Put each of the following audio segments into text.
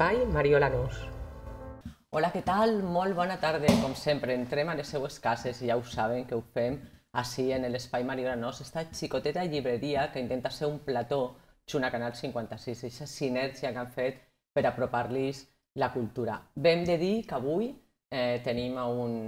l'espai Mariola Nus. Hola, què tal? Molt bona tarda, com sempre. Entrem a les seues cases i ja ho saben que ho fem així en l'espai Mariola Nus, Esta xicoteta llibreria que intenta ser un plató junt a Canal 56, aquesta sinergia que han fet per apropar-los la cultura. Vem de dir que avui eh, tenim a un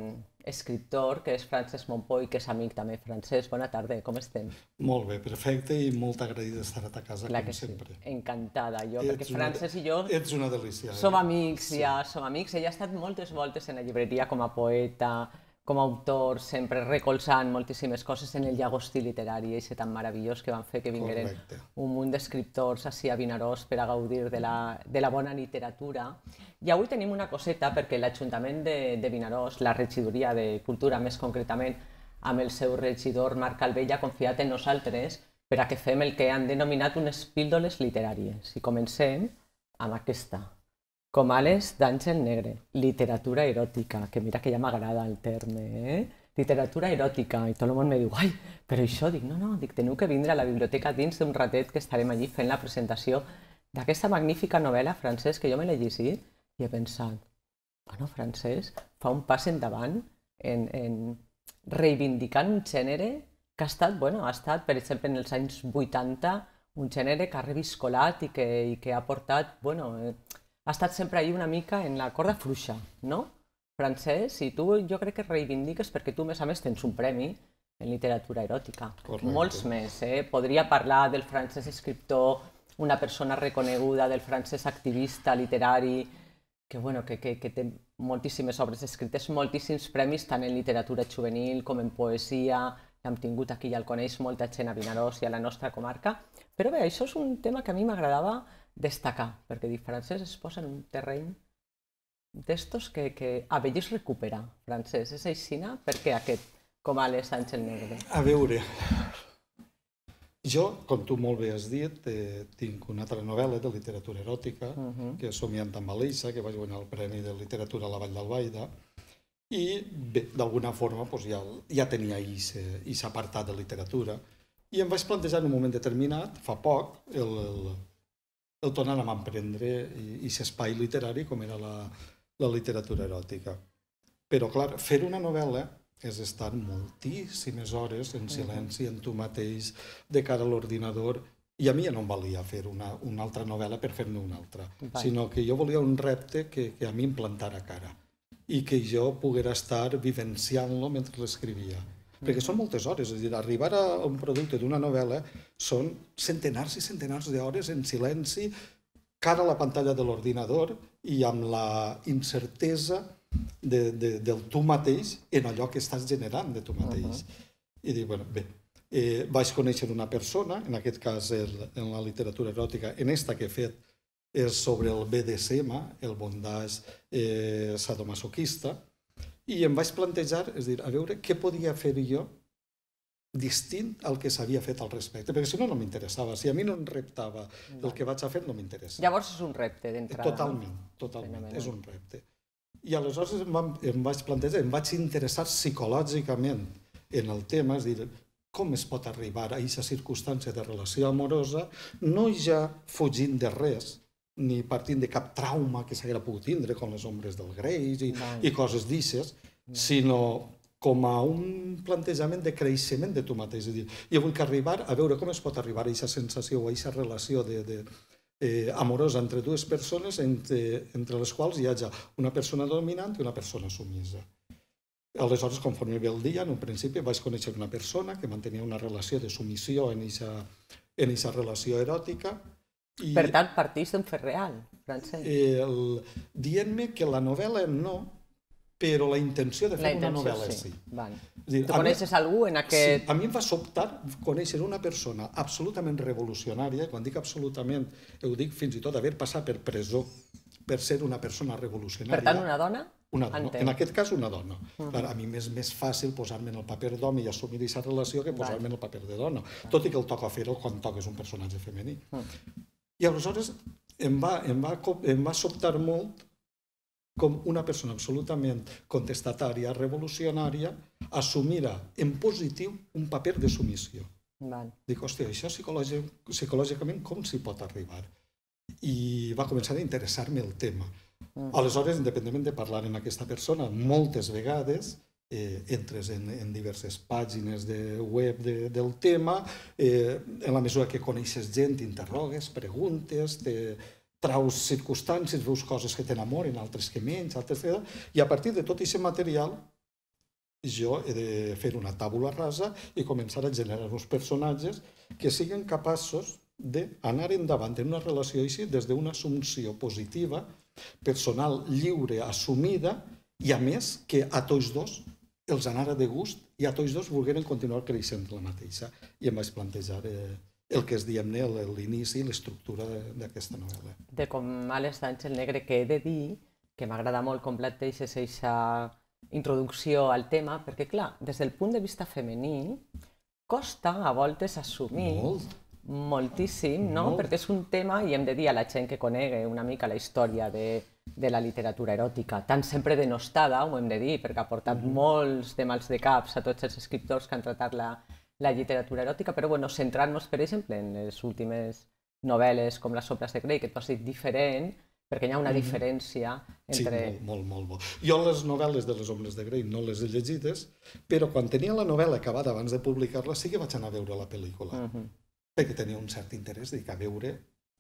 escriptor, que és Francesc Montpoi, que és amic també. francès. bona tarda, com estem? Molt bé, perfecte, i molt agraïda d'estar a ta casa, Clar com sempre. Sí. Encantada, jo, ets perquè Francesc i jo... Ets una delícia. Som eh? amics, sí. ja som amics. Ella ha estat moltes voltes en la llibreria com a poeta, com a autor, sempre recolzant moltíssimes coses en el llagostí literari, i tan meravellós que van fer que vingueren un munt d'escriptors així a Vinaròs per a gaudir de la, de la bona literatura. I avui tenim una coseta perquè l'Ajuntament de, de Vinaròs, la regidoria de Cultura més concretament, amb el seu regidor Marc Calvell ha confiat en nosaltres per a que fem el que han denominat unes píldoles literàries. I comencem amb aquesta. Comales d'Àngel Negre, literatura eròtica, que mira que ja m'agrada el terme, eh? literatura eròtica, i tot el món em diu, ai, però això, dic, no, no, dic, teniu que vindre a la biblioteca dins d'un ratet que estarem allí fent la presentació d'aquesta magnífica novel·la, francès que jo me l'he llegit i he pensat, bueno, francès fa un pas endavant en, en reivindicant un gènere que ha estat, bueno, ha estat, per exemple, en els anys 80, un gènere que ha reviscolat i que, i que ha portat, bueno, eh, ha estat sempre ahir una mica en la corda fluixa, no? Francesc, i tu jo crec que reivindiques perquè tu, a més a més, tens un premi en literatura eròtica. Correcte. Molts més, eh? Podria parlar del francès escriptor, una persona reconeguda, del francès activista literari, que, bueno, que, que, que té moltíssimes obres escrites, moltíssims premis, tant en literatura juvenil com en poesia, que hem tingut aquí, ja el coneix molta gent a Vinaròs i a la nostra comarca. Però bé, això és un tema que a mi m'agradava destacar, perquè dir, Francesc es posa en un terreny d'estos que, que a vegades recupera Francesc. És aixina perquè aquest, com a les Àngel Negre. A veure, jo, com tu molt bé has dit, eh, tinc una altra novel·la de literatura eròtica, uh mhm. -huh. que és Somiant amb Aleixa, que vaig guanyar el Premi de Literatura a la Vall d'Albaida, i d'alguna forma doncs, ja, ja tenia aquest eh, apartat de literatura. I em vaig plantejar en un moment determinat, fa poc, el, el el tornen a emprendre i, i s'espai literari com era la, la literatura eròtica. Però, clar, fer una novel·la és estar moltíssimes hores en silenci, en tu mateix, de cara a l'ordinador, i a mi ja no em valia fer una, una altra novel·la per fer-ne una altra, Vai. sinó que jo volia un repte que, que a mi em plantara cara i que jo poguera estar vivenciant-lo mentre l'escrivia perquè són moltes hores, és a dir, arribar a un producte d'una novel·la són centenars i centenars d'hores en silenci, cara a la pantalla de l'ordinador i amb la incertesa de, de, del tu mateix en allò que estàs generant de tu mateix. Uh -huh. I dic, bueno, bé, eh, vaig conèixer una persona, en aquest cas el, en la literatura eròtica, en esta que he fet és sobre el BDSM, el bondage eh, sadomasoquista, i em vaig plantejar, és dir, a veure què podia fer jo distint al que s'havia fet al respecte, perquè si no, no m'interessava. Si a mi no em reptava el que vaig a fer, no m'interessa. Llavors és un repte d'entrada. Totalment, totalment, Fenomenal. és un repte. I aleshores em, van, em vaig plantejar, em vaig interessar psicològicament en el tema, és dir, com es pot arribar a aquesta circumstància de relació amorosa, no ja fugint de res, ni partint de cap trauma que s'haguera pogut tindre com les ombres del greix i, no. i coses d'ixes, no. sinó com a un plantejament de creixement de tu mateix. És dir, jo vull que arribar a veure com es pot arribar a aquesta sensació o a aquesta relació de, de, eh, amorosa entre dues persones entre, entre les quals hi hagi una persona dominant i una persona sumisa. Aleshores, conforme ve el dia, en un principi vaig conèixer una persona que mantenia una relació de submissió en aquesta en relació eròtica, i, per tant, partís d'un fet real, eh, El... Dient-me que la novel·la no, però la intenció de fer intenció, una novel·la sí. sí. Vale. Dir, tu coneixes mi, algú en aquest... Sí, a mi em va sobtar conèixer una persona absolutament revolucionària, quan dic absolutament, ho dic fins i tot haver passat per presó per ser una persona revolucionària. Per tant, una dona? Una dona. Entenc. En aquest cas, una dona. Uh mm. -huh. A mi m'és més fàcil posar-me en el paper d'home i assumir aquesta relació que posar-me en el paper de dona, tot i que el toca fer-ho quan toques un personatge femení. Uh mm. -huh. I aleshores em va, em va, em va sobtar molt com una persona absolutament contestatària, revolucionària, assumira en positiu un paper de submissió. Val. Dic, hòstia, això psicològicament com s'hi pot arribar? I va començar a interessar-me el tema. Mm. Aleshores, independentment de parlar amb aquesta persona moltes vegades, eh, entres en, en diverses pàgines de web de, del tema, eh, en la mesura que coneixes gent, interrogues, preguntes, te, traus circumstàncies, veus coses que t'enamoren, altres que menys, altres que... I a partir de tot aquest material jo he de fer una tàbula rasa i començar a generar uns personatges que siguin capaços d'anar endavant en una relació així des d'una assumpció positiva, personal, lliure, assumida, i a més que a tots dos els anara de gust i a tots dos volgueren continuar creixent la mateixa. I em vaig plantejar eh, el que es diem-ne eh, l'inici i l'estructura d'aquesta novel·la. De com Alex Sánchez el Negre, que he de dir que m'agrada molt com planteixes aquesta introducció al tema, perquè clar, des del punt de vista femení, costa a voltes assumir molt moltíssim, no? Molt. Perquè és un tema, i hem de dir a la gent que conegue una mica la història de, de la literatura eròtica, tan sempre denostada, ho hem de dir, perquè ha portat mm -hmm. molts de mals de caps a tots els escriptors que han tratat la, la literatura eròtica, però bueno, centrant-nos, per exemple, en les últimes novel·les com les obres de Grey, que tu has dit diferent, perquè hi ha una mhm. diferència entre... Sí, molt, molt, molt. molt. Jo les novel·les de les obres de Grey no les he llegides, però quan tenia la novel·la acabada abans de publicar-la sí que vaig anar a veure la pel·lícula. Uh mhm. -huh perquè tenia un cert interès de a veure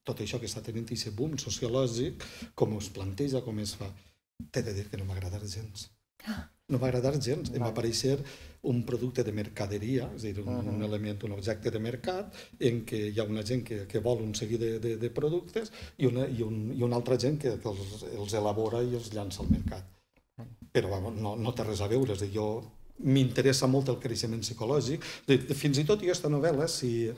tot això que està tenint aquest boom sociològic, com es planteja, com es fa. T'he de dir que no m'ha gens. No m'ha agradat gens. Em va aparèixer un producte de mercaderia, és a dir, un, uh -huh. un mhm. element, un objecte de mercat, en què hi ha una gent que, que vol un seguit de, de, de productes i una, i, un, i una altra gent que, que els, els elabora i els llança al mercat. Mhm. Però va, no, no té res a veure. És a dir, jo m'interessa molt el creixement psicològic. Fins i tot jo, aquesta novel·la, si,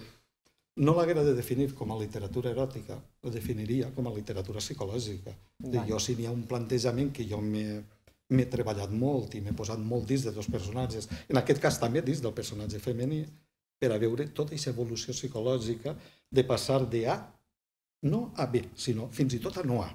no de definir com a literatura eròtica, la definiria com a literatura psicològica. Vale. Jo, si n'hi ha un plantejament que jo m'he treballat molt i m'he posat molt dins de dos personatges, en aquest cas també dins del personatge femení, per a veure tota aquesta evolució psicològica de passar de A, no a B, sinó fins i tot a no A.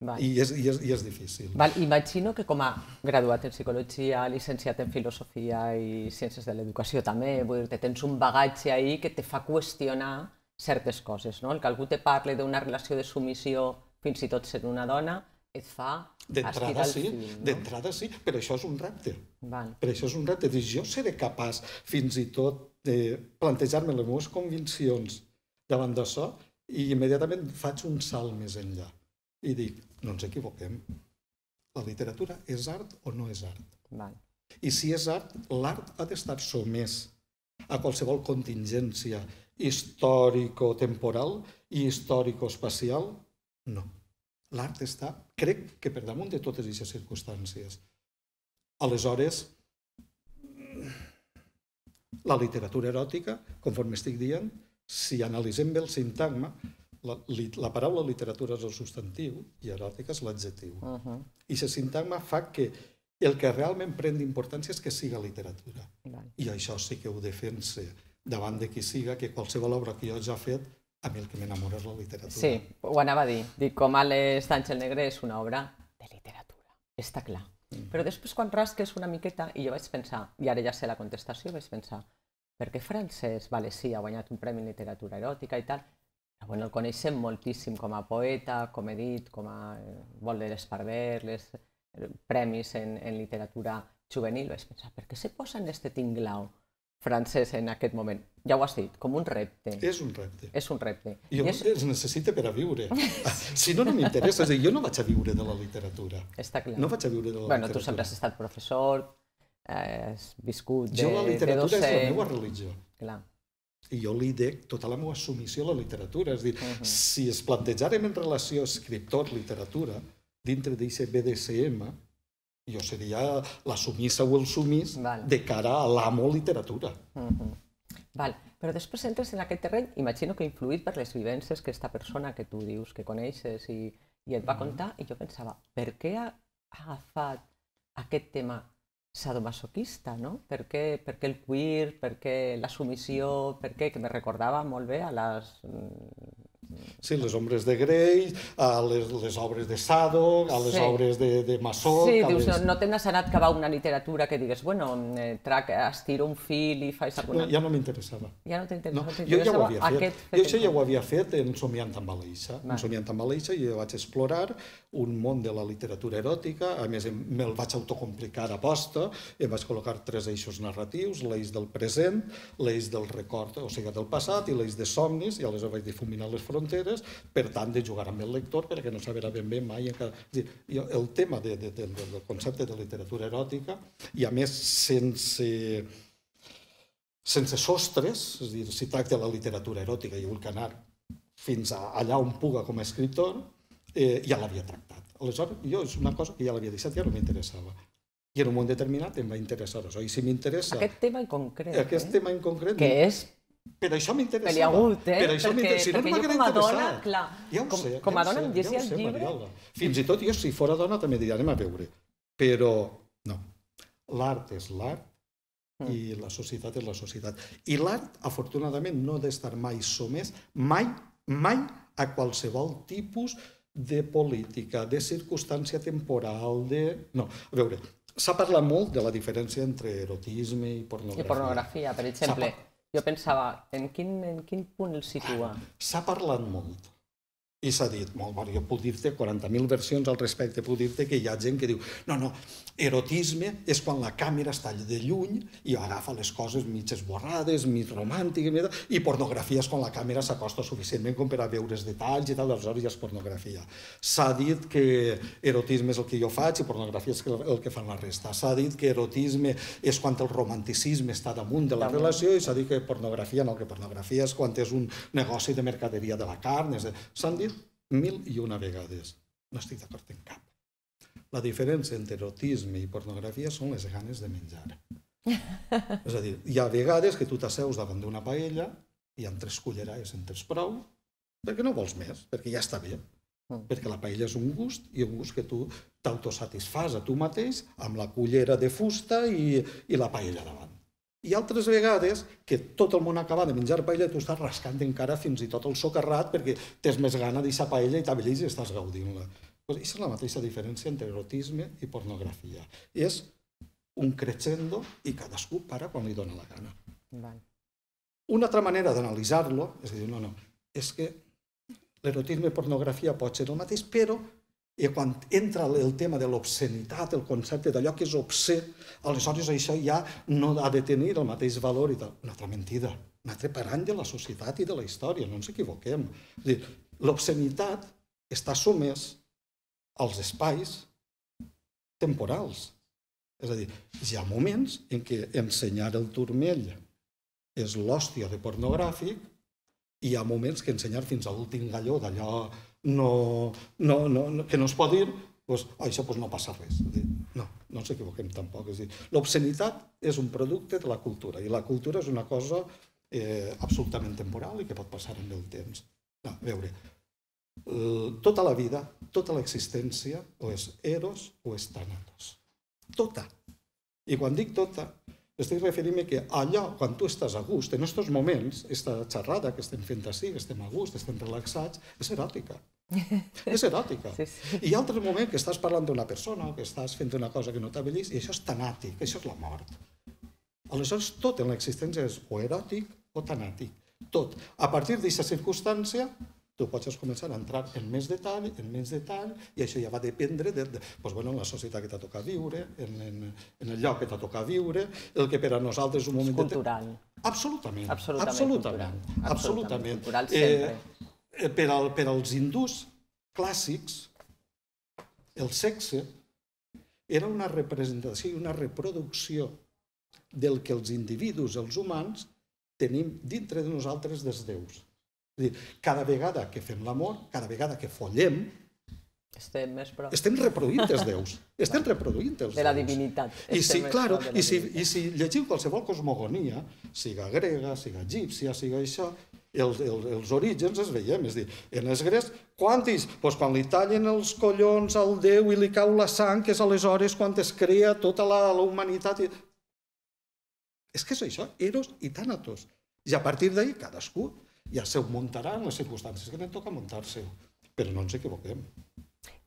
Val. I, és, i, és, I és difícil. Val. Imagino que com a graduat en psicologia, licenciat en filosofia i ciències de l'educació també, vull dir, tens un bagatge ahí que te fa qüestionar certes coses, no? El que algú te parli d'una relació de submissió, fins i tot ser una dona, et fa D'entrada sí, no? d'entrada sí, però això és un repte. Val. Però això és un repte. Dic, jo seré capaç fins i tot de plantejar-me les meves conviccions davant d'això i immediatament faig un salt més enllà. I dic, no ens equivoquem. La literatura és art o no és art? Val. I si és art, l'art ha d'estar sotmès a qualsevol contingència històrico-temporal i històrico-espacial? No. L'art està, crec que per damunt de totes aquestes circumstàncies. Aleshores, la literatura eròtica, conforme estic dient, si analitzem bé el sintagma, la, li, la paraula literatura és el substantiu i eròtica és l'adjectiu. Uh -huh. I el sintagma fa que el que realment pren d'importància és que siga literatura. Right. I això sí que ho defensa davant de qui siga, que qualsevol obra que jo ja he fet, a mi el que m'enamora és la literatura. Sí, ho anava a dir. Dic, com Alex Sánchez Negre és una obra de literatura, està clar. Mm. Però després quan rasques una miqueta, i jo vaig pensar, i ara ja sé la contestació, vaig pensar, per què Francesc Valencia ha guanyat un premi en literatura eròtica i tal, Bueno, el coneixem moltíssim com a poeta, com he dit, com a vol eh, de l'Esparver, les eh, premis en, en literatura juvenil. Vaig pensar, per què se posa en este tinglau francès en aquest moment? Ja ho has dit, com un repte. És un repte. És un repte. I, I és... es necessita per a viure. si no, no m'interessa. És a dir, jo no vaig a viure de la literatura. Està clar. No vaig a viure de la bueno, literatura. Bueno, tu sempre has estat professor, eh, has viscut de, jo, la literatura de és la meva religió. Clar i jo li dec tota la meva submissió a la literatura. És dir, uh -huh. si es plantejarem en relació escriptor-literatura dintre d'aquest BDSM, jo seria la sumissa o el sumís Val. de cara a l'amo literatura. Uh -huh. Val. Però després entres en aquest terreny, imagino que influït per les vivències que aquesta persona que tu dius que coneixes i, i et va uh -huh. contar, i jo pensava, per què ha agafat aquest tema masoquista no? porque porque el queer porque la sumisión porque que me recordaba molt a las mm, Sí, les ombres de Grey, a eh, les, les obres de Sado, a eh, les sí. obres de, de Masó... Sí, dius, les... no, no t'has anat que va una literatura que digues, bueno, eh, trac, estiro un fil i faig alguna... No, ja no m'interessava. Ja no t'interessava. No, jo ja ho havia fet. Jo això ja ho havia fet en Somiant amb Vale. En Somiant amb i jo vaig explorar un món de la literatura eròtica, a més me'l vaig autocomplicar a posta, em vaig col·locar tres eixos narratius, l'eix del present, l'eix del record, o sigui, del passat, i l'eix de somnis, i aleshores vaig difuminar les frontes fronteres, per tant, de jugar amb el lector perquè no sabrà ben bé mai... Encara... És dir, el tema de, de, de, del concepte de literatura eròtica, i a més sense sense sostres, és a dir, si tracta la literatura eròtica i vull anar fins a allà on puga com a escriptor, eh, ja l'havia tractat. Aleshores, jo és una cosa que ja l'havia deixat, ja no m'interessava. I en un moment determinat em va interessar això. I si m'interessa... Aquest tema en concret. Aquest eh? tema en concret... Que és per això m'interessava. Però eh? Però això perquè, si no, perquè no jo com a dona, clar, ja com, sé, com a ja dona em llegir ja el sé, llibre... Mariola. Fins i tot jo, si fora dona, també diria, anem a veure. Però no, l'art és l'art i mm. la societat és la societat. I l'art, afortunadament, no ha d'estar mai somès, mai, mai a qualsevol tipus de política, de circumstància temporal, de... No, a veure, s'ha parlat molt de la diferència entre erotisme i pornografia. I pornografia, per exemple. Jo pensava, en quin, en quin punt el situa? S'ha parlat molt i s'ha dit, molt bé, jo puc dir-te 40.000 versions al respecte, puc dir-te que hi ha gent que diu no, no, erotisme és quan la càmera està de lluny i agafa les coses mig esborrades, mig romàntiques, i pornografia és quan la càmera s'acosta suficientment com per a veure els detalls i tal, aleshores ja és pornografia. S'ha dit que erotisme és el que jo faig i pornografia és el que fan la resta. S'ha dit que erotisme és quan el romanticisme està damunt de la relació i s'ha dit que pornografia no, que pornografia és quan és un negoci de mercaderia de la carn. S'han dit mil i una vegades. No estic d'acord en cap. La diferència entre erotisme i pornografia són les ganes de menjar. És a dir, hi ha vegades que tu t'asseus davant d'una paella i amb tres cullerades en tens prou, perquè no vols més, perquè ja està bé. Mm. Perquè la paella és un gust i un gust que tu t'autosatisfàs a tu mateix amb la cullera de fusta i, i la paella davant. I altres vegades que tot el món acaba de menjar paella tu estàs rascant encara fins i tot el socarrat perquè tens més gana d'eixar paella i t'avellis i estàs gaudint-la. Pues és la mateixa diferència entre erotisme i pornografia. És un crescendo i cadascú para quan li dóna la gana. Vale. Una altra manera d'analitzar-lo és dir, no, no, és que l'erotisme i pornografia pot ser el mateix, però i quan entra el tema de l'obscenitat, el concepte d'allò que és obscè, aleshores això ja no ha de tenir el mateix valor i tal. Una altra mentida, un altre parany de la societat i de la història, no ens equivoquem. L'obscenitat està sumès als espais temporals. És a dir, hi ha moments en què ensenyar el turmell és l'hòstia de pornogràfic i hi ha moments que ensenyar fins a l'últim galló d'allò no, no, no, que no es pot dir, doncs, això doncs no passa res. no, no ens equivoquem tampoc. És dir, l'obscenitat és un producte de la cultura i la cultura és una cosa eh, absolutament temporal i que pot passar amb el temps. No, a veure, eh, tota la vida, tota l'existència, o és eros o és tanatos. Tota. I quan dic tota, estic referint-me que allò, quan tu estàs a gust, en aquests moments, aquesta xerrada que estem fent així, que estem a gust, estem relaxats, és eròtica. és eròtica. Sí, sí. I hi ha altres moments que estàs parlant d'una persona o que estàs fent una cosa que no t'avellis i això és tanàtic, això és la mort. Aleshores, tot en l'existència és o eròtic o tanàtic. Tot. A partir d'aquesta circumstància, tu pots començar a entrar en més detall, en més detall, i això ja va dependre de, de doncs, bueno, la societat que t'ha tocat viure, en, en, en el lloc que t'ha tocat viure, el que per a nosaltres és un moment... És cultural. De... Absolutament. Absolutament. Absolutament. Cultural. Absolutament. Cultural eh, sempre. Eh, per, al, per als hindús clàssics, el sexe era una representació i una reproducció del que els individus, els humans, tenim dintre de nosaltres dels déus és dir, cada vegada que fem l'amor, cada vegada que follem, estem més prop. Estem reproduint els déus. Estem reproduint els déus. De la divinitat. I si, claro, i si, i si llegiu qualsevol cosmogonia, siga grega, siga egípcia, siga això, els, els, els orígens es veiem, és dir, en els grecs, quan dius? Pues quan li tallen els collons al déu i li cau la sang, que és aleshores quan es crea tota la, la humanitat. I... És que és això, Eros i Tànatos. I a partir d'ahir, cadascú ja se en les circumstàncies que li toca muntar-se, però no ens equivoquem.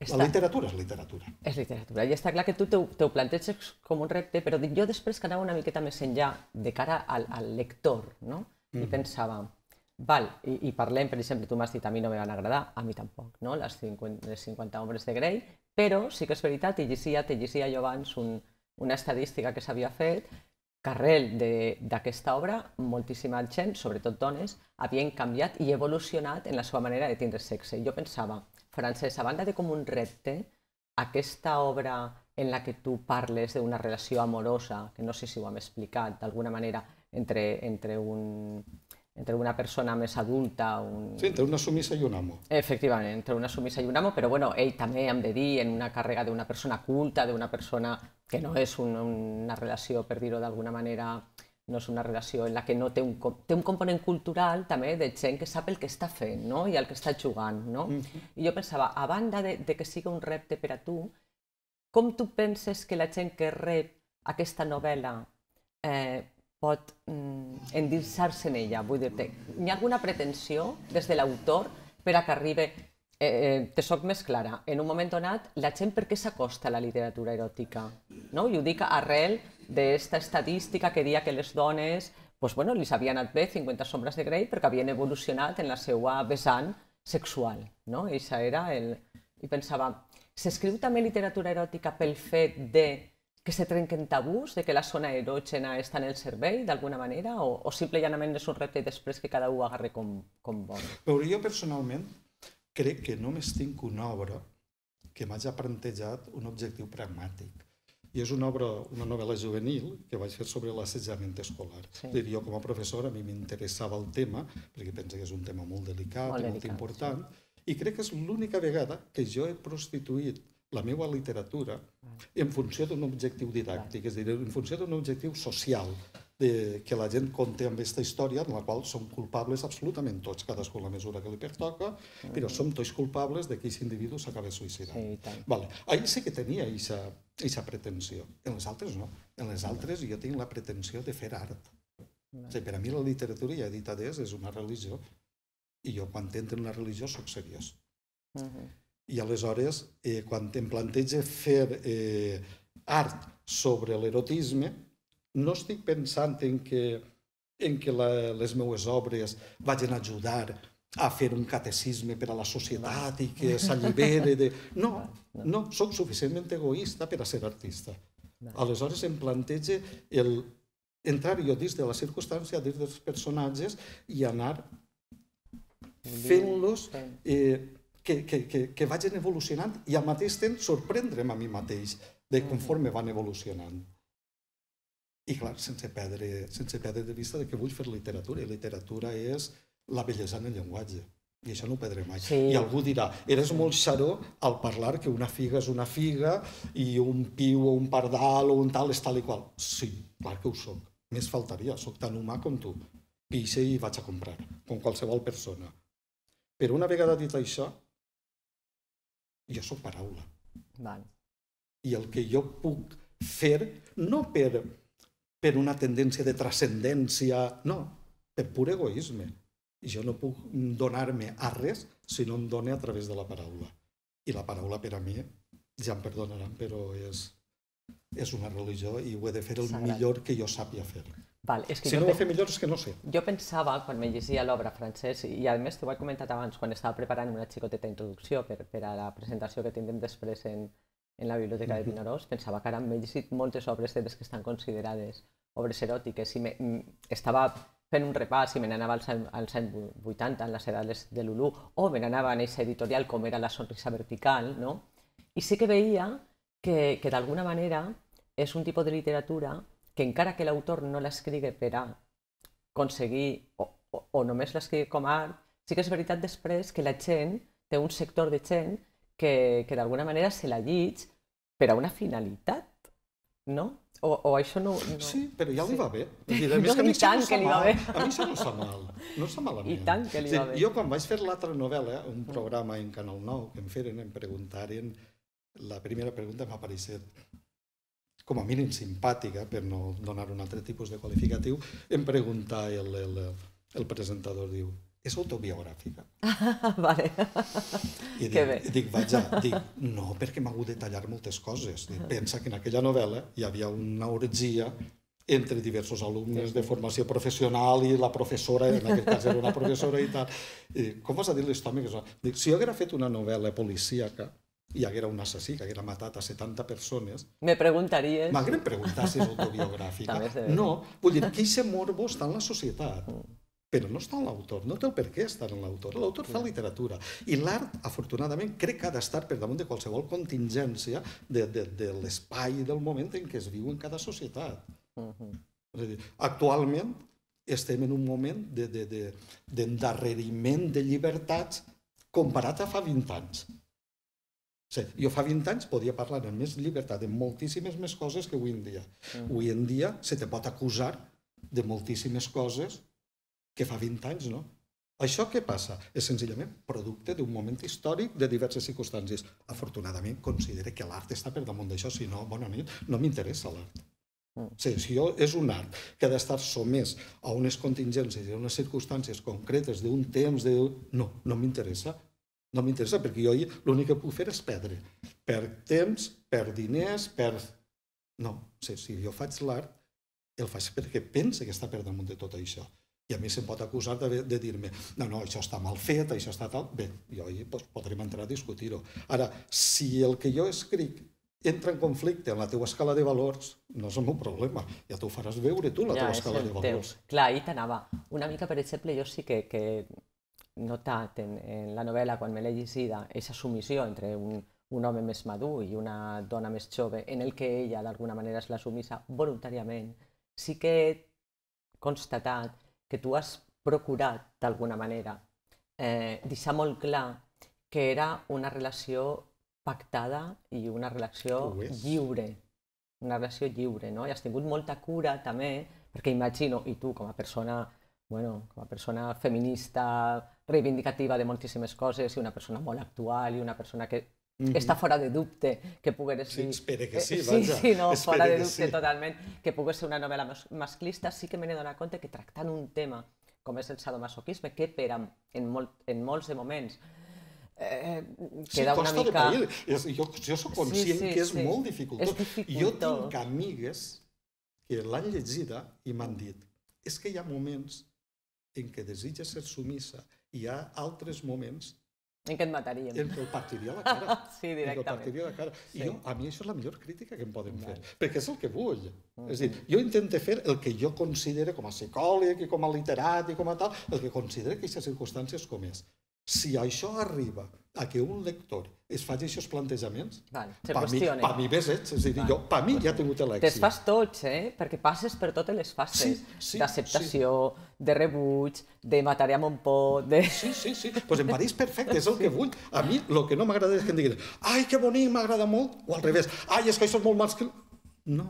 Està... La literatura és literatura. És literatura. I està clar que tu t'ho planteges com un repte, però jo després que anava una miqueta més enllà de cara al, al lector, no? I mm. pensava, val, i, i parlem, per exemple, tu m'has dit a mi no me van agradar, a mi tampoc, no? Les 50, les 50 ombres de Grey, però sí que és veritat, i llegia, te llegia jo abans un, una estadística que s'havia fet, carrer d'aquesta obra, moltíssima gent, sobretot dones, havien canviat i evolucionat en la seva manera de tindre sexe. Jo pensava, Francesc, a banda de com un repte, aquesta obra en la que tu parles d'una relació amorosa, que no sé si ho hem explicat d'alguna manera, entre, entre un, entre una persona més adulta... Un... Sí, entre una sumissa i un amo. Efectivament, entre una sumissa i un amo, però bueno, ell també hem de dir, en una càrrega d'una persona culta, d'una persona que no és un, una relació, per dir-ho d'alguna manera, no és una relació en la que no té un, té un component cultural també de gent que sap el que està fent no? i el que està jugant. No? Mm -hmm. I jo pensava, a banda de, de que sigui un repte per a tu, com tu penses que la gent que rep aquesta novel·la eh, pot mm, endinsar-se en ella. Vull dir-te, hi ha alguna pretensió des de l'autor per a que arribi eh, eh, te soc més clara, en un moment donat, la gent per què s'acosta a la literatura eròtica? No? I ho dic arrel d'esta estadística que dia que les dones pues, bueno, li s'havia anat bé 50 sombres de Grey perquè havien evolucionat en la seva vessant sexual. No? I, era el... I pensava, s'escriu també literatura eròtica pel fet de que se trenquen tabús de que la zona erògena està en el servei d'alguna manera o, o simple i llanament és un repte després que cada un agarre com, com vol? Però jo personalment crec que només tinc una obra que m'hagi plantejat un objectiu pragmàtic. I és una obra, una novel·la juvenil que vaig fer sobre l'assetjament escolar. Sí. Dir, jo com a professor a mi m'interessava el tema, perquè penso que és un tema molt delicat, molt, delicat, molt important, sí. i crec que és l'única vegada que jo he prostituït la meva literatura en funció d'un objectiu didàctic, és a dir, en funció d'un objectiu social, de, que la gent conti amb aquesta història en la qual som culpables absolutament tots, cadascú a la mesura que li pertoca, però som tots culpables de que aquest individu s'acaba suïcidant. Sí, vale. Ahir sí que tenia aquesta pretensió, en les altres no. En les altres jo tinc la pretensió de fer art. O sigui, per a mi la literatura, ja he dit adés, és una religió, i jo quan entro en una religió sóc seriós. Uh mhm. -huh. I aleshores, eh, quan em planteja fer eh, art sobre l'erotisme, no estic pensant en que, en que la, les meues obres vagin a ajudar a fer un catecisme per a la societat i que s'allibere de... No, no, sóc suficientment egoista per a ser artista. Aleshores em planteja el entrar jo dins de la circumstància, dins dels personatges i anar fent-los eh, eh que, que, que, que vagin evolucionant i al mateix temps sorprendre'm a mi mateix de conforme van evolucionant. I clar, sense perdre, sense perdre de vista de que vull fer literatura, i literatura és la bellesa en el llenguatge. I això no ho perdré mai. Sí. I algú dirà, eres molt xaró al parlar que una figa és una figa i un piu o un pardal o un tal és tal i qual. Sí, clar que ho soc. Més faltaria, sóc tan humà com tu. Pixe i vaig a comprar, com qualsevol persona. Però una vegada dit això, jo sóc paraula. Val. I el que jo puc fer, no per, per una tendència de transcendència, no, per pur egoisme. Jo no puc donar-me a res si no em dono a través de la paraula. I la paraula per a mi, ja em perdonaran, però és, és una religió i ho he de fer el Sagrat. millor que jo sàpia fer. Val, és que si jo no ho he millor és que no sé. Jo pensava, quan me llegia l'obra, francès, i a més t'ho he comentat abans, quan estava preparant una xicoteta introducció per, per a la presentació que tindrem després en, en la Biblioteca de Vinaròs, pensava que ara m'he llegit moltes obres de les que estan considerades obres eròtiques i me, estava fent un repàs i me n'anava als, als anys 80, en les edades de Lulú, o me n'anava en aquesta editorial com era La sonrisa vertical, no? I sí que veia que, que d'alguna manera és un tipus de literatura que encara que l'autor no l'escrigui per a aconseguir o, o, o només l'escrigui com a art, sí que és veritat després que la gent té un sector de gent que, que d'alguna manera se la llig per a una finalitat, no? O, o això no, no... Sí, però ja li va bé. O a més, no, que a mi tant no que li va mal. bé. A mi això no està mal. No està malament. I tant que li va bé. Jo quan vaig fer l'altra novel·la, un mm. programa en Canal 9 que em feren, em preguntaren, la primera pregunta m'ha aparegut com a mínim simpàtica, per no donar un altre tipus de qualificatiu, em pregunta el, el, el presentador, diu, és autobiogràfica. Ah, vale. I dic, que bé. dic, vaja, dic, no, perquè m'ha hagut de tallar moltes coses. Dic, pensa que en aquella novel·la hi havia una orgia entre diversos alumnes de formació professional i la professora, en aquest cas era una professora i tal. I dic, com vas a dir-li Dic, si jo haguera fet una novel·la policíaca, hi haguera un assassí que haguera matat a 70 persones... Me preguntaries... M'agrada preguntar si és autobiogràfica. no, vull dir, que aquest morbo està en la societat, però no està en l'autor, no té el per què estar en l'autor. L'autor fa literatura i l'art, afortunadament, crec que ha d'estar per damunt de qualsevol contingència de, de, de l'espai i del moment en què es viu en cada societat. Uh -huh. És a dir, actualment estem en un moment d'endarreriment de, de, de, de llibertats comparat a fa 20 anys. Sí, jo fa 20 anys podia parlar amb més llibertat de moltíssimes més coses que avui en dia. Mm. Avui en dia se te pot acusar de moltíssimes coses que fa 20 anys, no? Això què passa? És senzillament producte d'un moment històric de diverses circumstàncies. Afortunadament, considere que l'art està per damunt d'això, si no, bona nit, no m'interessa l'art. Mm. Sí, si jo, és un art que ha d'estar somès a unes contingències i a unes circumstàncies concretes d'un temps, de... no, no m'interessa. No m'interessa, perquè jo l'únic que puc fer és perdre. Per temps, per diners, per... No, si, si jo faig l'art, el faig perquè pensa que està per damunt de tot això. I a mi se'm pot acusar de, de dir-me no, no, això està mal fet, això està tal... Bé, jo hi doncs, podrem entrar a discutir-ho. Ara, si el que jo escric entra en conflicte amb la teua escala de valors, no és el meu problema. Ja t'ho faràs veure tu, la ja, teua escala de valors. Teu. Clar, ahir t'anava. Una mica, per exemple, jo sí que, que notat en, en la novel·la quan me l'he llegida, aquesta submissió entre un, un home més madur i una dona més jove, en el que ella d'alguna manera és la submissa voluntàriament, sí que he constatat que tu has procurat d'alguna manera eh, deixar molt clar que era una relació pactada i una relació lliure, una relació lliure, no? I has tingut molta cura també, perquè imagino, i tu com a persona, bueno, com a persona feminista, reivindicativa de moltíssimes coses i una persona molt actual i una persona que Mm -hmm. està fora de dubte que pogués ser... Sí, espere que eh, sí, vaja. Sí, sí, no, espere fora de dubte sí. totalment, que pogués ser una novel·la masclista, sí que me n'he donat compte que tractant un tema com és el sadomasoquisme, que per en, en, molt, en molts de moments eh, queda sí, una mica... De pair. jo, jo sóc conscient sí, sí, que és sí. molt dificultós. És dificultós. Jo tinc amigues que l'han llegida i m'han dit és que hi ha moments en què desitja ser sumissa hi ha altres moments en què et matarien. Entre el partiria la cara. sí, directament. el partiria la cara. Sí. I jo, a mi això és la millor crítica que em poden fer, Exacte. perquè és el que vull. Mm. És dir, jo intento fer el que jo considero com a psicòleg i com a literat i com a tal, el que considero que aquestes circumstàncies com és. Si això arriba a que un lector es faci aquests plantejaments, vale, per mi, pa mi ves ets, eh? és a dir, vale. jo, per mi ja he tingut l'èxit. Te'ls fas tots, eh? Perquè passes per totes les fases sí, sí, d'acceptació, sí. de rebuig, de mataré a mon por... De... Sí, sí, sí, doncs pues em pareix perfecte, és el sí. que vull. A mi el que no m'agrada és que em diguin ai, que bonic, m'agrada molt, o al revés, ai, és que això és molt mal... No,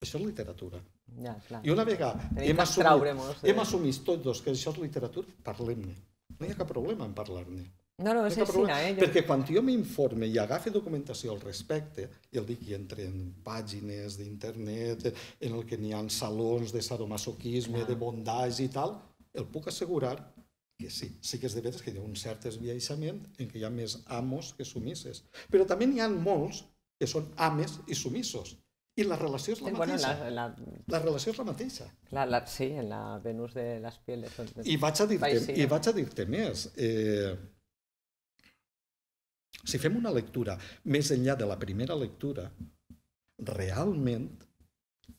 això és literatura. Ja, clar. I una vegada hem assumit, eh. hem assumit tots dos que això és literatura, parlem-ne. No hi ha cap problema en parlar-ne. No, no, és no eh? Perquè quan jo m'informe i agafe documentació al respecte, i el dic que entre en pàgines d'internet, en el que n'hi ha salons de sadomasoquisme, de bondage i tal, el puc assegurar que sí, sí que és de veres que hi ha un cert esbiaixament en què hi ha més amos que sumisses. Però també n'hi ha molts que són ames i sumissos. I la relació és la sí, eh, mateixa. Bueno, la, la... la relació és la mateixa. La, la, sí, en la Venus de les Pieles. Doncs, I vaig a dir-te i a dir més. Eh, si fem una lectura més enllà de la primera lectura, realment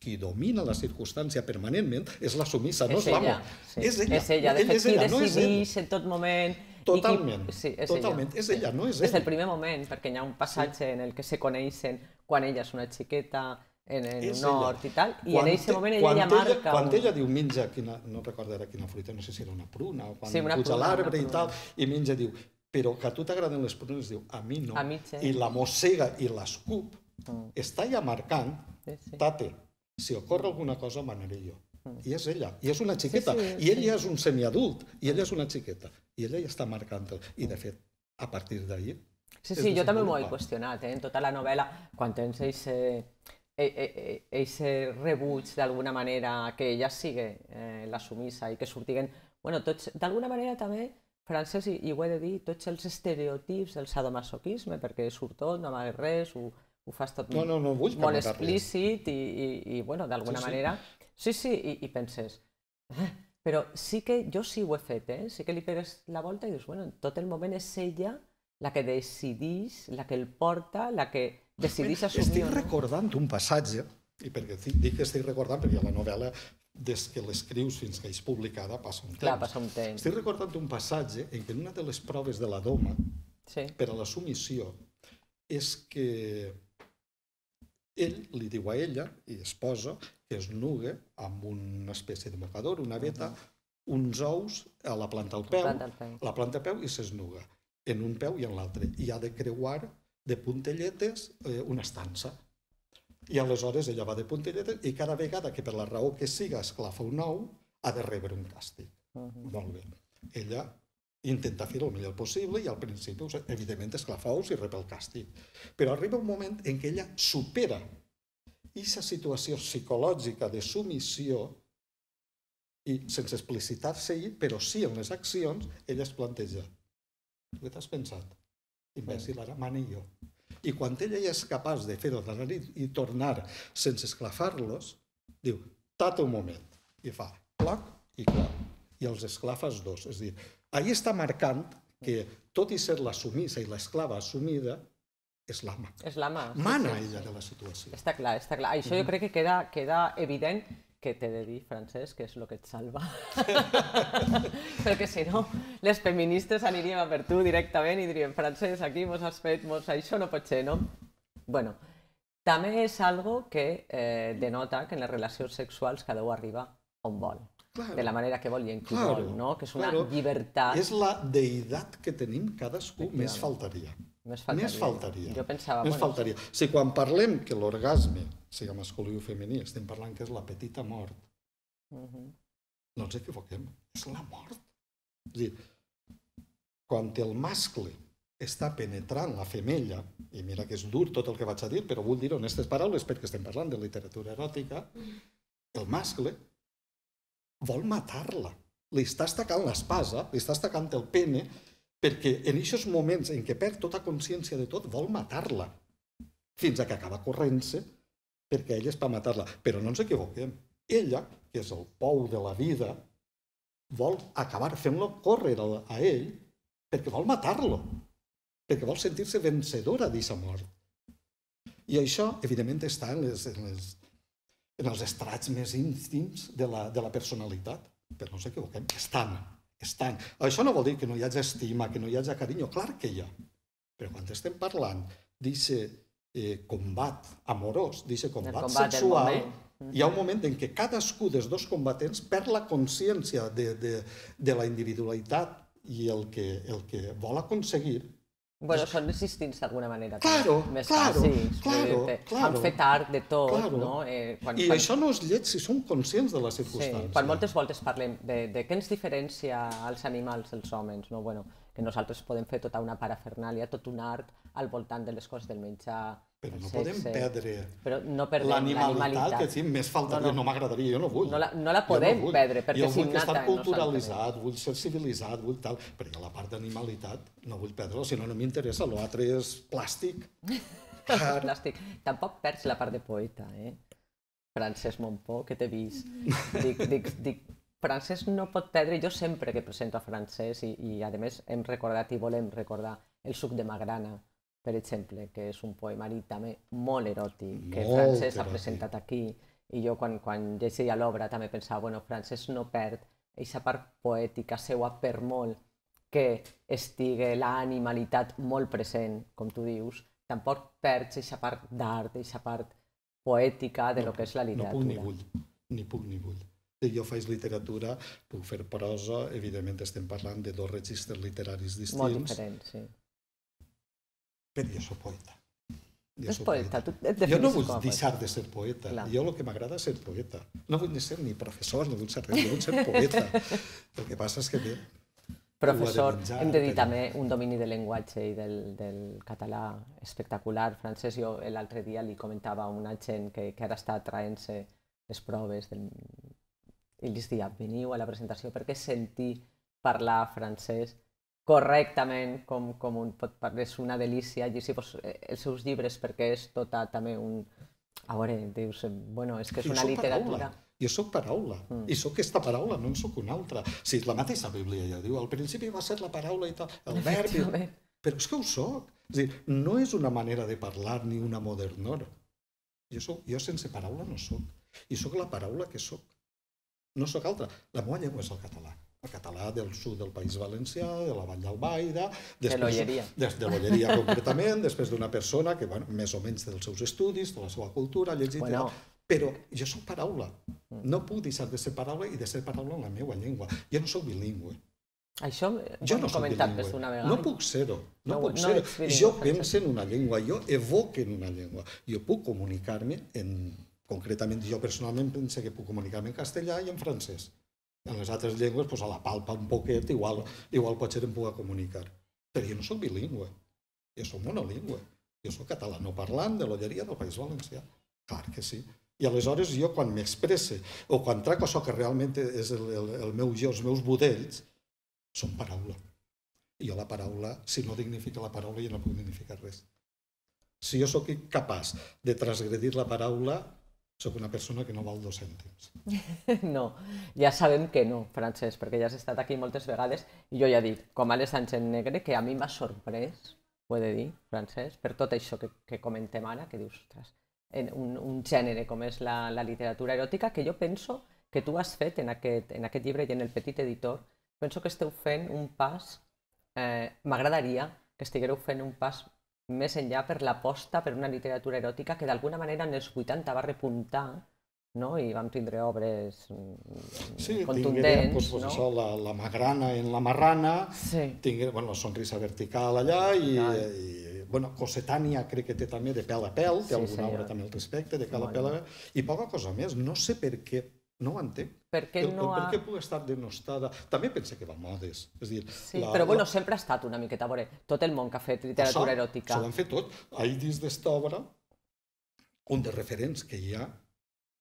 qui domina la circumstància permanentment és la sumissa, no és l'amo. Sí. És ella. És ella, de fet, ella, qui no decidís en tot moment. Totalment, qui... sí, és totalment. Ella. És ella, no és ella. Des del primer moment, perquè hi ha un passatge sí. en el que se coneixen quan ella és una xiqueta, en el és nord ella. i tal, i quan en aquest moment ella ja marca... Ella, quan un... ella diu, menja, quina, no recordo ara quina fruita, no sé si era una pruna, o quan sí, puja l'arbre i tal, i menja diu, però que a tu t'agraden les prunes, diu, a mi no. A mi sí. I la mossega i l'escup mm. està ja marcant, sí, sí. tate, si ocorre alguna cosa, manaré jo. Mm. I és ella, i és una xiqueta, sí, sí, i ella sí. és un semiadult, i ella és una xiqueta, i ella ja està marcant. I, de fet, a partir d'ahir... Sí, sí, jo també m'ho he qüestionat, eh? en tota la novel·la, quan tens eixe, ese e, e, rebuig, d'alguna manera, que ella sigui eh, la sumissa i que sortiguen... bueno, tots, d'alguna manera també francès, i, i ho he de dir, tots els estereotips del sadomasoquisme, perquè surt tot, no amagues res, ho, ho fas tot no, no, no vull molt explícit i, i, i bueno, d'alguna sí, manera... Sí, sí, i, i penses... Ah", però sí que jo sí ho he fet, eh? Sí que li pegues la volta i dius, bueno, en tot el moment és ella la que decidís, la que el porta, la que decidís assumir. Estic recordant un passatge, i perquè dic que estic recordant perquè la novel·la des que l'escrius fins que és publicada passa un temps. Clar, passa un temps. Estic recordant un passatge en què en una de les proves de la doma sí. per a la submissió és que ell li diu a ella, i es posa, que es nuga amb una espècie de mocador, una veta, uh -huh. uns ous a la planta al peu, planta peu. la planta al peu i s'esnuga, en un peu i en l'altre, i ha de creuar de puntelletes eh, una estança. I aleshores ella va de puntilleta i cada vegada que per la raó que siga esclafa un nou, ha de rebre un càstig. Uh -huh. Molt bé. Ella intenta fer el millor possible i al principi, evidentment, esclafa ous i rep el càstig. Però arriba un moment en què ella supera aquesta situació psicològica de submissió i sense explicitar-se-hi, però sí en les accions, ella es planteja. Què t'has pensat? Imbècil, ara mani jo. I quan ella ja és capaç de fer-ho de la nit i tornar sense esclafar-los, diu, tata un moment. I fa clac i clac. I els esclafes dos. És a dir, ahí està marcant que, tot i ser la sumissa i l'esclava assumida, és l'ama. És l'ama. Mana sí, sí. ella de la situació. Està clar, està clar. Això mm -hmm. jo crec que queda, queda evident que t'he de dir, Francesc, que és el que et salva. Perquè si no, les feministes aniríem a per tu directament i diríem, Francesc, aquí mos has fet, mos... això no pot ser, no? bueno, també és algo que eh, denota que en les relacions sexuals cada un arriba on vol. Claro. de la manera que vol i en qui claro, vol, no? que és una claro. llibertat. És la deïtat que tenim cadascú, més faltaria. Més faltaria. Més faltaria. Jo pensava... Més faltaria. Bueno, si quan parlem que l'orgasme, siga masculí o femení, estem parlant que és la petita mort, uh mhm. -huh. no ens equivoquem, és la mort. És dir, quan el mascle està penetrant la femella, i mira que és dur tot el que vaig a dir, però vull dir aquestes paraules perquè estem parlant de literatura eròtica, el mascle vol matar-la. Li està estacant l'espasa, li està estacant el pene, perquè en aquests moments en què perd tota consciència de tot, vol matar-la, fins a que acaba corrent-se, perquè ell és per matar-la. Però no ens equivoquem. Ella, que és el pou de la vida, vol acabar fent-lo córrer a ell perquè vol matar-lo, perquè vol sentir-se vencedora d'aquesta mort. I això, evidentment, està en, les, en, les, en els estrats més íntims de la, de la personalitat. Però no ens equivoquem, estan estan. Oh, això no vol dir que no hi hagi estima, que no hi hagi carinyo, clar que hi ha. Però quan estem parlant d'aquest eh, combat amorós, d'aquest combat, combat sexual, hi ha un moment en què cadascú dels dos combatents perd la consciència de, de, de la individualitat i el que, el que vol aconseguir Bueno, son distints d'alguna manera. Claro, més claro, fàcils, claro, claro. Han fet art de tot, claro. no? Eh, quan, I quan... això no és llet si som conscients de les circumstàncies. Sí, quan moltes voltes parlem de, de què ens diferencia els animals dels homes, no? Bueno, que nosaltres podem fer tota una parafernàlia, tot un art al voltant de les coses del menjar, però no sí, podem sí. perdre però no l'animalitat, que sí, més falta no, no. no m'agradaria, jo no vull. No la, no la podem no perdre, perquè s'hi Jo vull estar culturalitzat, vull ser civilitzat, vull tal, però la part d'animalitat no vull perdre-la, si no, no m'interessa, l'altre és plàstic. Car... plàstic. Tampoc perds la part de poeta, eh? Francesc Montpó, que t'he vist. Dic, dic, dic, Francesc no pot perdre, jo sempre que presento a Francesc, i, i a més hem recordat i volem recordar el suc de Magrana, per exemple, que és un poemari també molt eròtic, que molt Francesc eròtic. ha presentat aquí, i jo quan, quan llegia l'obra també pensava, bueno, Francesc no perd aquesta part poètica seua per molt que estigui l'animalitat molt present, com tu dius, tampoc perds aquesta part d'art, aquesta part poètica de no, lo que és la literatura. No puc ni vull, ni puc ni vull. Jo faig literatura, puc fer prosa, evidentment estem parlant de dos registres literaris distints. Molt diferents, sí però jo soc poeta. Jo soc poeta. poeta. Jo no vull deixar de ser poeta. Clar. Jo el que m'agrada és ser poeta. No vull ni ser ni professor, no vull ser res, jo vull ser poeta. el que passa és que bé, Professor, de menjar, hem de dir també un domini del llenguatge i del, del català espectacular. Francesc, jo l'altre dia li comentava a una gent que, que ara està traient-se les proves del... i li dia veniu a la presentació perquè sentir parlar francès correctament com, com un, pot, és una delícia llegir pues, eh, els seus llibres perquè és tota també un... A veure, dius, bueno, és que és una literatura... Paraula. Jo sóc paraula, mm. i sóc aquesta paraula, no en sóc una altra. Si sí, la mateixa Bíblia ja diu, al principi va ser la paraula i tal, el verb... I... Però és que ho sóc. És dir, no és una manera de parlar ni una modernora. Jo, sóc, jo sense paraula no sóc. I sóc la paraula que sóc. No sóc altra. La meva llengua és el català català del sud del País Valencià, de la Vall d'Albaida... De l'Olleria. Des de l'Olleria, concretament, després d'una persona que, bueno, més o menys dels seus estudis, de la seva cultura, llegit... Bueno. Però jo sóc paraula. Mm. No puc deixar de ser paraula i de ser paraula en la meva llengua. Jo no sóc bilingüe. Això eh, jo no comentat més una vegada. No puc ser-ho. No, no, puc no ser-ho. Jo penso en una llengua, jo evoque en una llengua. Jo puc comunicar-me en... Concretament, jo personalment penso que puc comunicar-me en castellà i en francès. En les altres llengües, pues, doncs, a la palpa un poquet, igual, igual potser em puga comunicar. Però jo no sóc bilingüe, jo sóc monolingüe, jo sóc no parlant de l'olleria del País Valencià. Clar que sí. I aleshores jo quan m'expresse o quan trac això que realment és el, el, el meu jo, els meus budells, són paraula. I jo la paraula, si no dignifica la paraula, jo no puc dignificar res. Si jo sóc capaç de transgredir la paraula, sóc una persona que no val dos cèntims. No, ja sabem que no, Francesc, perquè ja has estat aquí moltes vegades i jo ja dic, com anys en Negre, que a mi m'ha sorprès, ho he de dir, Francesc, per tot això que, que comentem ara, que dius, ostres, en un, un gènere com és la, la literatura eròtica, que jo penso que tu has fet en aquest, en aquest llibre i en el petit editor, penso que esteu fent un pas, eh, m'agradaria que estiguereu fent un pas més enllà per l'aposta per una literatura eròtica que d'alguna manera en els 80 va repuntar no? i vam tindre obres mm, sí, contundents. Tingué, doncs, no? això, la, la Magrana en la Marrana, sí. tingué, bueno, la sonrisa vertical allà i, i bueno, Cosetània crec que té també de pèl a pèl, té sí, alguna senyor. obra també al respecte, de pèl a pèl, a i poca cosa més. No sé per què no ho entenc. Per què, no ha... per què puc estar denostada? També pensa que va modes. És dir, sí, la, però bueno, la... sempre ha estat una miqueta, a veure, tot el món que ha fet literatura Això, eròtica. Això ho han fet tot. Ahir dins d'esta obra, un dels referents que hi ha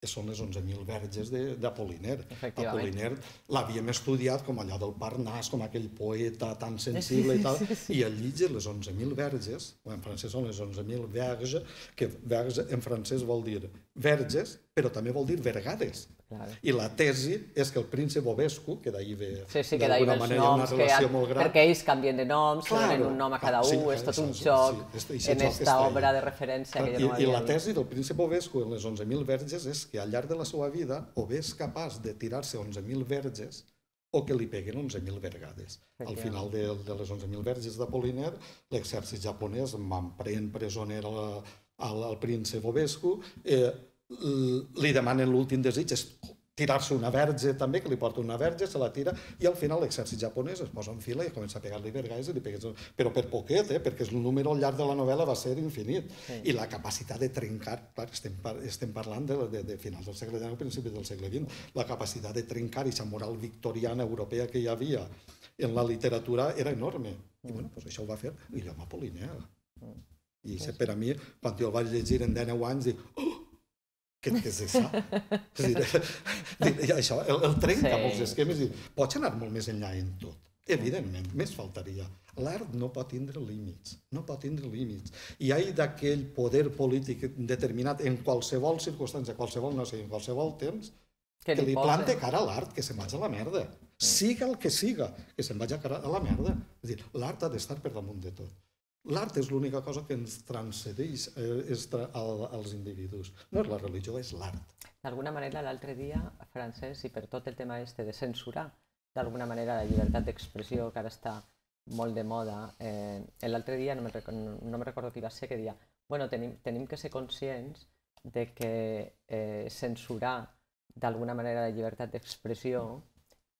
que són les 11.000 verges d'Apoliner. Apoliner l'havíem estudiat com allò del Parnàs, com aquell poeta tan sensible i tal, sí, sí, sí. i el llitge les 11.000 verges, en francès són les 11.000 verges, que verge en francès vol dir verges, però també vol dir vergades. Claro. I la tesi és que el príncep Obescu, que d'ahir ve sí, sí, d'alguna manera noms, una relació ha, molt gran... Perquè ells canvien de noms, claro. donen un nom a ah, cada ah, sí, un, és tot un joc sí, en aquesta obra de referència que jo no I, I la tesi del príncep Obescu en les 11.000 verges és que al llarg de la seva vida o bé és capaç de tirar-se 11.000 verges o que li peguen 11.000 vergades. Al final de, de les 11.000 verges d'Apoliner, l'exèrcit japonès m'emprèn presoner al, al príncep Obescu, eh, li demanen l'últim desig, és tirar-se una verge també, que li porta una verge, se la tira, i al final l'exèrcit japonès es posa en fila i comença a pegar-li vergais i li pegues... Però per poquet, eh? perquè el número al llarg de la novel·la va ser infinit. Sí. I la capacitat de trencar, clar, estem, par estem parlant de, de, de finals del segle XIX, principis del segle XX, la capacitat de trencar i moral victoriana europea que hi havia en la literatura era enorme. I bueno, doncs això ho va fer Guillem Apollinaire. Mm. I per a mi, quan jo el vaig llegir en 10 anys, dic, oh, què, què és això? És dir, dir, això el, el trenca sí. molts esquemes i pots anar molt més enllà en tot. Evidentment, més faltaria. L'art no pot tindre límits, no pot tindre límits. I hi ha d'aquell poder polític determinat en qualsevol circumstància, qualsevol no sé, en qualsevol temps, que li, que li plante cara a l'art, que se'n vagi a la merda. Siga el que siga, que se'n vagi a cara a la merda. És dir, l'art ha d'estar per damunt de tot. L'art és l'única cosa que ens transcedeix eh, tra als individus. No és la religió, és l'art. D'alguna manera, l'altre dia, Francesc, i per tot el tema este de censurar, d'alguna manera, la llibertat d'expressió que ara està molt de moda, eh, l'altre dia, no, me no me recordo qui va ser, que dia, bueno, tenim, tenim que ser conscients de que eh, censurar d'alguna manera la llibertat d'expressió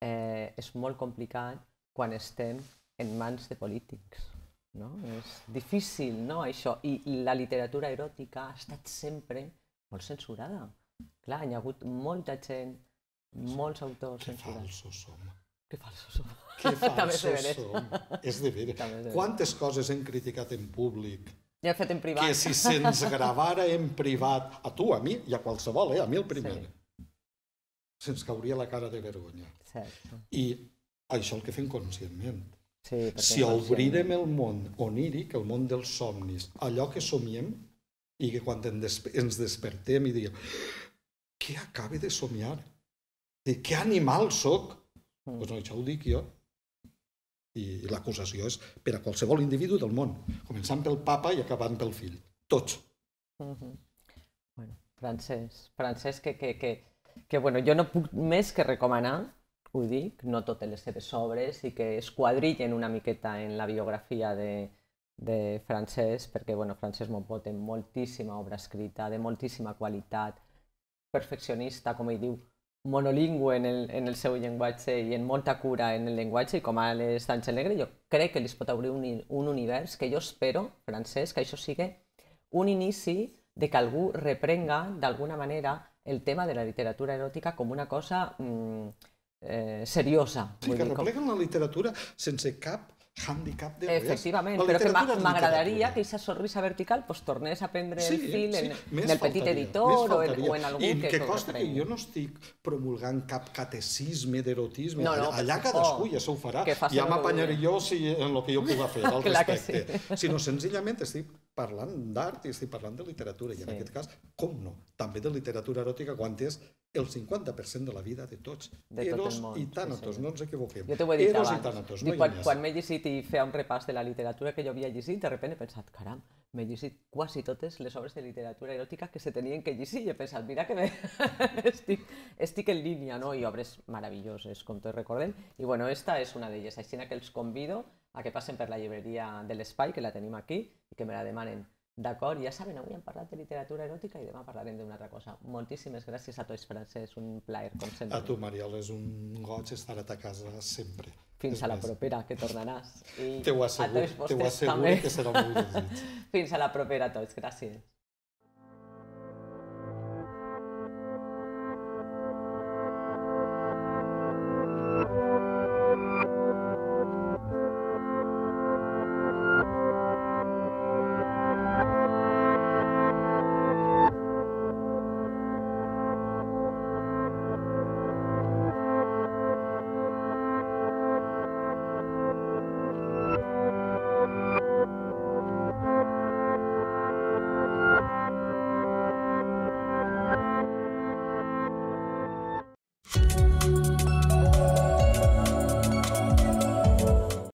eh, és molt complicat quan estem en mans de polítics. No? És difícil, no?, això. I la literatura eròtica ha estat sempre molt censurada. Clar, hi ha hagut molta gent, molts autors que censurats. Que falsos som. Que falsos som. Que falsos és som. És de veres. Quantes coses hem criticat en públic ja fet en privat. Que si se'ns gravara en privat, a tu, a mi, i a qualsevol, eh? a mi el primer, sí. se'ns cauria la cara de vergonya. Cert. I això el que fem conscientment. Sí, si obrirem el món oníric, el món dels somnis, allò que somiem, i que quan ens despertem i diem què acaba de somiar? De què animal sóc? Mm. Pues doncs no, això ho dic jo. I l'acusació és per a qualsevol individu del món, començant pel papa i acabant pel fill. Tots. Mm -hmm. bueno, Francesc, Francesc que, que, que, que bueno, jo no puc més que recomanar ho dic, no totes les seves obres i que es quadrillen una miqueta en la biografia de, de Francesc, perquè bueno, Francesc Montbó té moltíssima obra escrita, de moltíssima qualitat, perfeccionista, com ell diu, monolingüe en el, en el seu llenguatge i en molta cura en el llenguatge, i com a l'Àlex Alegre, jo crec que li es pot obrir un, un univers que jo espero, Francesc, que això sigui un inici de que algú reprenga d'alguna manera el tema de la literatura eròtica com una cosa mmm, eh, seriosa. Sí, que repleguen com... la literatura sense cap hàndicap de Efectivament, però que m'agradaria que aquesta sorrisa vertical pues, tornés a prendre sí, el fil sí, en, en el petit editor o en, o en algú I que... I que costa que jo no estic promulgant cap catecisme d'erotisme, no, no, allà, allà cadascú oh, ja s'ho farà, ja m'apanyaré jo si, en el que jo puga fer al respecte, sí. sinó senzillament estic parlant d'art i estic parlant de literatura, i sí. en aquest cas, com no, també de literatura eròtica quan és el 50% de la vida de tots. De Eros tot món, i Tànatos, sí, sí. no ens equivoquem. Jo t'ho he dit Eros abans. i Tànatos, no quan, quan m'he llegit i feia un repàs de la literatura que jo havia llegit, de sobte he pensat, caram, m'he llegit quasi totes les obres de literatura eròtica que se tenien que llegir i he pensat, mira que bé, estic, estic en línia, no? I obres meravelloses, com tots recordem. I bueno, esta és una d'elles, així que els convido a que passen per la llibreria de l'Espai, que la tenim aquí, i que me la demanen. D'acord, ja saben, avui hem parlat de literatura eròtica i demà parlarem d'una altra cosa. Moltíssimes gràcies a tots, Francesc, un plaer, com sempre. A tu, Mariol, és un goig estar a ta casa sempre. Fins a la propera, que tornaràs. I te ho asseguro, te ho asseguro que serà molt desig. Fins a la propera a tots, gràcies.